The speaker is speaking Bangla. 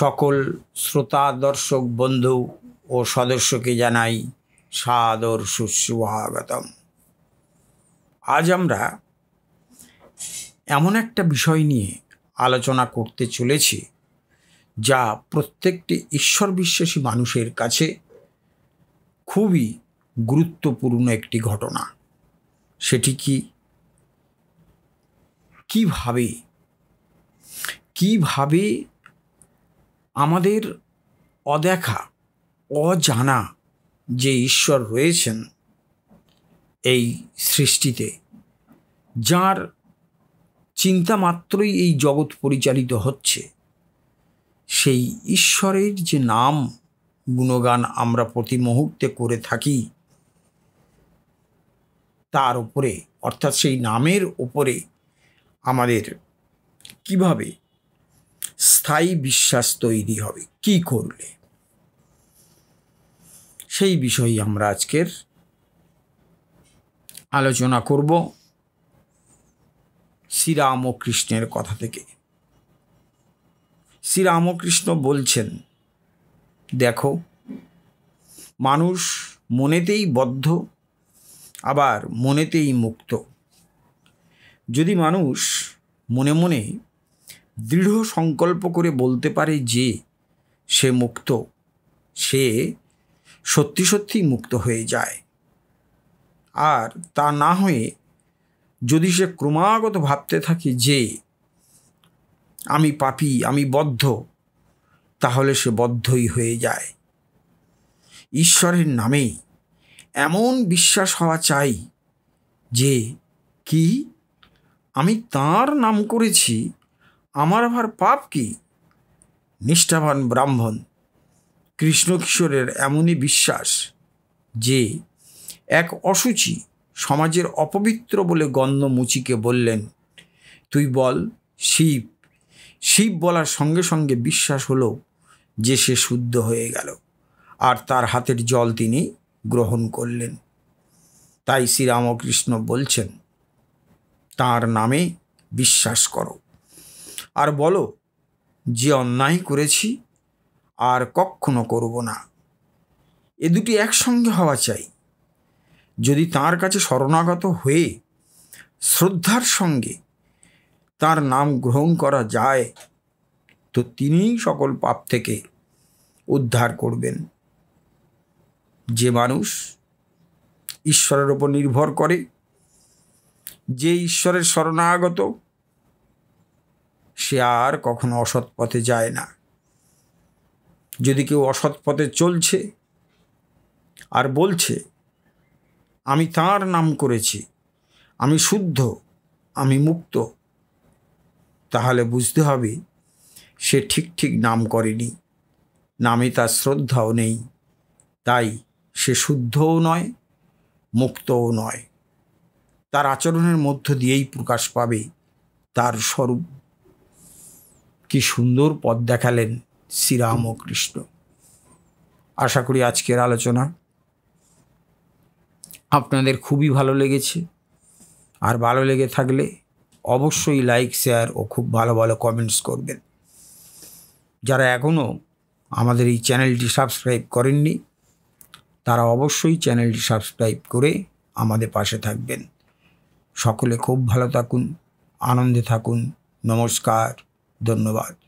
সকল শ্রোতা দর্শক বন্ধু ও সদস্যকে জানাই সাদর সুস্বাগতম আজ আমরা এমন একটা বিষয় নিয়ে আলোচনা করতে চলেছি যা প্রত্যেকটি ঈশ্বর বিশ্বাসী মানুষের কাছে খুবই গুরুত্বপূর্ণ একটি ঘটনা সেটি কি কীভাবে কীভাবে আমাদের অদেখা অজানা যে ঈশ্বর রয়েছেন এই সৃষ্টিতে যার চিন্তা মাত্রই এই জগৎ পরিচালিত হচ্ছে সেই ঈশ্বরের যে নাম গুণগান আমরা প্রতি মুহূর্তে করে থাকি তার উপরে অর্থাৎ সেই নামের উপরে আমাদের কিভাবে স্থায়ী বিশ্বাস তৈরি হবে কি করলে সেই বিষয়ে আমরা আজকের আলোচনা করব শ্রীরামকৃষ্ণের কথা থেকে শ্রীরামকৃষ্ণ বলছেন দেখো মানুষ মনেতেই বদ্ধ আবার মনেতেই মুক্ত যদি মানুষ মনে মনে দৃঢ় সংকল্প করে বলতে পারে যে সে মুক্ত সে সত্যি সত্যি মুক্ত হয়ে যায় আর তা না হয়ে যদি সে ক্রমাগত ভাবতে থাকে যে আমি পাপি আমি বদ্ধ তাহলে সে বদ্ধই হয়ে যায় ঈশ্বরের নামে এমন বিশ্বাস হওয়া চাই যে কি আমি তার নাম করেছি আমার আবার পাপ কি নিষ্ঠাবান ব্রাহ্মণ কৃষ্ণকিশোরের এমনই বিশ্বাস যে এক অসুচি সমাজের অপবিত্র বলে গণ্য মুচিকে বললেন তুই বল শিব শিব বলার সঙ্গে সঙ্গে বিশ্বাস হলো যে সে শুদ্ধ হয়ে গেল আর তার হাতের জল তিনি গ্রহণ করলেন তাই শ্রীরামকৃষ্ণ বলছেন তার নামে বিশ্বাস করো আর বলো যে অন্যায় করেছি আর কখনো করব না এ দুটি একসঙ্গে হওয়া চাই যদি তার কাছে শরণাগত হয়ে শ্রদ্ধার সঙ্গে তার নাম গ্রহণ করা যায় তো তিনিই সকল পাপ থেকে উদ্ধার করবেন যে মানুষ ঈশ্বরের ওপর নির্ভর করে যে ঈশ্বরের শরণাগত সে আর কখনো অসৎ পথে যায় না যদি কেউ অসৎ পথে চলছে আর বলছে আমি তার নাম করেছি আমি শুদ্ধ আমি মুক্ত তাহলে বুঝতে হবে সে ঠিক ঠিক নাম করেনি নামে তার শ্রদ্ধাও নেই তাই সে শুদ্ধও নয় মুক্তও নয় তার আচরণের মধ্য দিয়েই প্রকাশ পাবে তার স্বরূপ কি সুন্দর পদ দেখালেন শ্রীরাম কৃষ্ণ আশা করি আজকের আলোচনা আপনাদের খুবই ভালো লেগেছে আর ভালো লেগে থাকলে অবশ্যই লাইক শেয়ার ও খুব ভালো ভালো কমেন্টস করবেন যারা এখনও আমাদের এই চ্যানেলটি সাবস্ক্রাইব করেননি তারা অবশ্যই চ্যানেলটি সাবস্ক্রাইব করে আমাদের পাশে থাকবেন সকলে খুব ভালো থাকুন আনন্দে থাকুন নমস্কার ধন্যবাদ